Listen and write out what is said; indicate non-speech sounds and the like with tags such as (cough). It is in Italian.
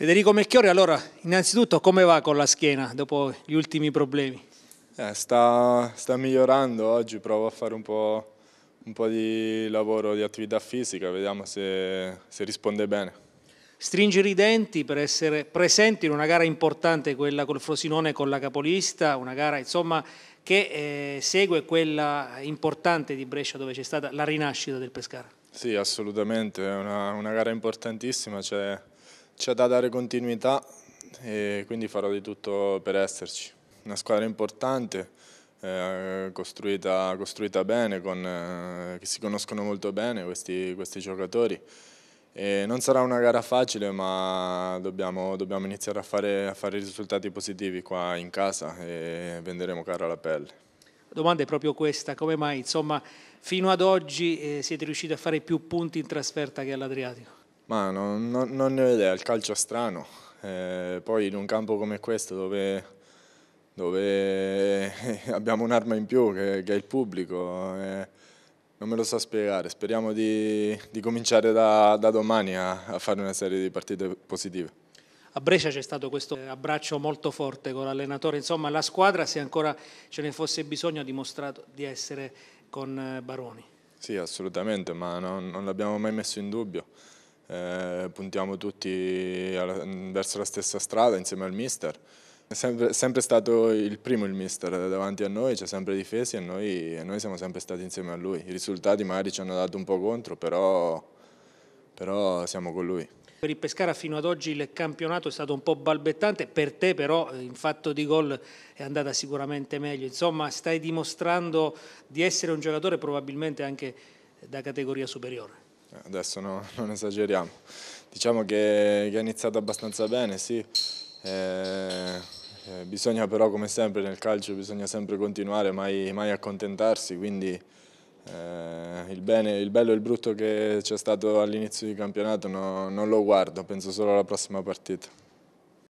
Federico Melchiori, allora, innanzitutto come va con la schiena dopo gli ultimi problemi? Eh, sta, sta, migliorando, oggi provo a fare un po', un po', di lavoro di attività fisica, vediamo se, se risponde bene. Stringere i denti per essere presenti in una gara importante, quella col Frosinone con la capolista, una gara insomma, che eh, segue quella importante di Brescia dove c'è stata la rinascita del Pescara. Sì, assolutamente, è una, una gara importantissima, c'è c'è da dare continuità e quindi farò di tutto per esserci. Una squadra importante, eh, costruita, costruita, bene, con, eh, che si conoscono molto bene questi, questi giocatori. E non sarà una gara facile, ma dobbiamo, dobbiamo iniziare a fare, a fare, risultati positivi qua in casa e venderemo caro la pelle. La domanda è proprio questa, come mai insomma, fino ad oggi eh, siete riusciti a fare più punti in trasferta che all'Adriatico? Ma non, non, non ne ho idea, il calcio è strano. Eh, poi in un campo come questo dove, dove eh, (laughs) abbiamo un'arma in più che, che, è il pubblico, eh, non me lo so spiegare. Speriamo di, di cominciare da, da domani a, a fare una serie di partite positive. A Brescia c'è stato questo abbraccio molto forte con l'allenatore, insomma la squadra se ancora ce ne fosse bisogno ha dimostrato di essere con eh, Baroni. Sì assolutamente ma non, non l'abbiamo mai messo in dubbio, eh, puntiamo tutti alla, verso la stessa strada insieme al mister. È sempre, sempre stato il primo il mister davanti a noi, ci ha sempre difesi e noi, e noi, siamo sempre stati insieme a lui. I risultati magari ci hanno dato un po' contro, però, però siamo con lui. Per il Pescara fino ad oggi il campionato è stato un po' balbettante, per te però in fatto di gol è andata sicuramente meglio, insomma stai dimostrando di essere un giocatore probabilmente anche da categoria superiore adesso no, (laughs) non esageriamo. Diciamo che, che è iniziato abbastanza bene, sì. Eh, eh, bisogna però, come sempre nel calcio, bisogna sempre continuare, mai, mai accontentarsi, quindi eh, il, bene, il, bello e il brutto che c'è stato all'inizio di campionato no, non lo guardo, penso solo alla prossima partita.